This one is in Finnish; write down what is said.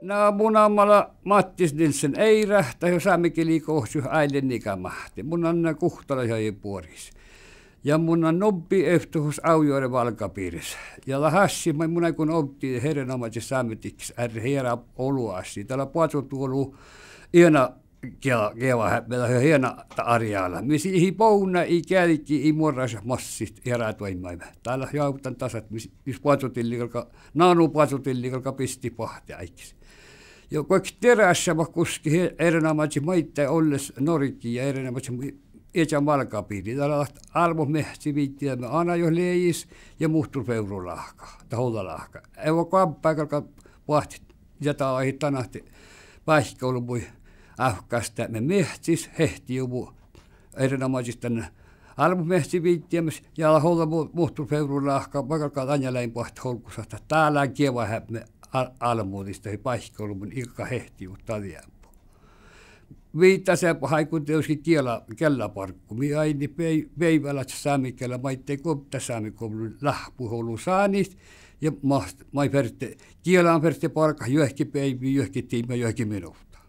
No mun ammalla Mattis Nilsen ei rähtä, jos saamikin kohtu äilen ikämahti. Mun anna kuhtala ei puoris. Ja mun on nobbi ehtuhus aujoiden valkapiirissä. Ja lahassi, mä mun kun opti herrenomaisesti saametiksi, är herra oluasi. Täällä puhutu ollut iena Kela, kela, meillä on hieno arjalla. Me siihen pouna i kälki, ei muorassa massista herätoimaa. Tällä jautan tasat, missi patsutilli, joka naanu patsutilli, joka pisti pahti aikis. jo koik terässä mä kuski erinomaisesti maittaa olles norikki ja erinomaisesti etsä malkapiiri. Täällä on arvo mehti viittiä, me aina jo leijis ja muhtuu peurulahka, tai huulalahka. Ei voi kampaa, joka ja jota aihe tanahti päihkoulun muihin ahkasta me mehtis juu erinomaisista mehti viittiemis ja laholla muuttuu peurulla ahka vaikka tanjaläin pohti holkusahta. Täällä on kieva hämme almuudista, paikkoilu mun mutta hehtiuut taliampu. Viittase haikun teoski kiela kellaparkku. Mi aini niin peivälät saamikella ettei kopta saamikoulu lahpuholu saanit. Ja mä perte, kielaan perte parka johki peivi, johki tiimä, johki minuutta.